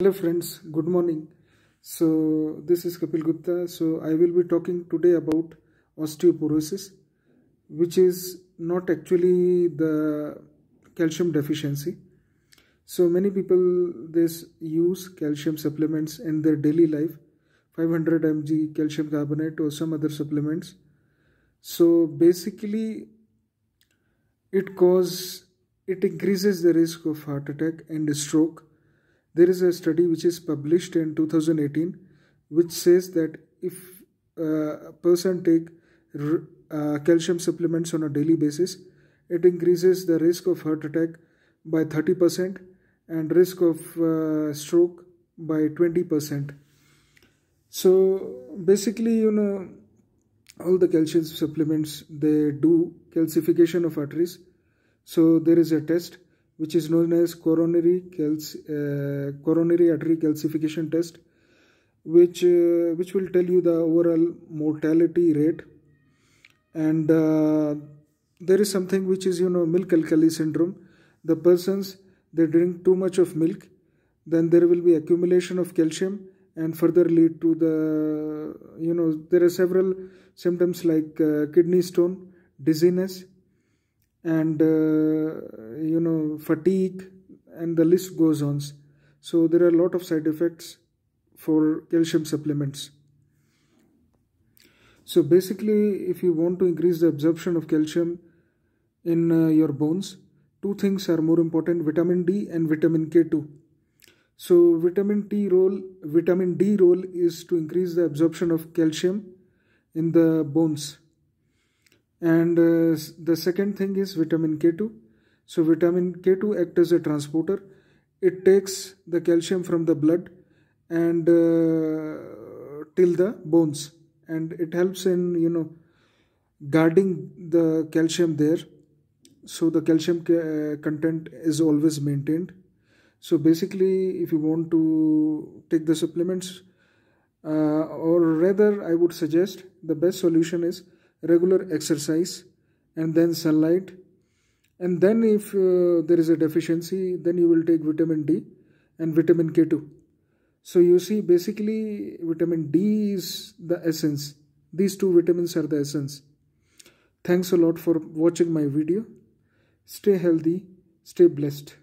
hello friends good morning so this is kapil gupta so i will be talking today about osteoporosis which is not actually the calcium deficiency so many people this use calcium supplements in their daily life 500 mg calcium carbonate or some other supplements so basically it cause it increases the risk of heart attack and stroke there is a study which is published in 2018 which says that if uh, a person take uh, calcium supplements on a daily basis, it increases the risk of heart attack by 30% and risk of uh, stroke by 20%. So basically, you know, all the calcium supplements, they do calcification of arteries. So there is a test which is known as coronary, uh, coronary artery calcification test which uh, which will tell you the overall mortality rate and uh, there is something which is you know milk alkali syndrome the persons they drink too much of milk then there will be accumulation of calcium and further lead to the you know there are several symptoms like uh, kidney stone dizziness and uh, you know fatigue and the list goes on so there are a lot of side effects for calcium supplements so basically if you want to increase the absorption of calcium in uh, your bones two things are more important vitamin D and vitamin K2 so vitamin T role vitamin D role is to increase the absorption of calcium in the bones and uh, the second thing is vitamin K2 so vitamin K2 acts as a transporter it takes the calcium from the blood and uh, till the bones and it helps in you know guarding the calcium there so the calcium ca uh, content is always maintained so basically if you want to take the supplements uh, or rather i would suggest the best solution is regular exercise and then sunlight and then if uh, there is a deficiency then you will take vitamin D and vitamin K2 so you see basically vitamin D is the essence these two vitamins are the essence thanks a lot for watching my video stay healthy stay blessed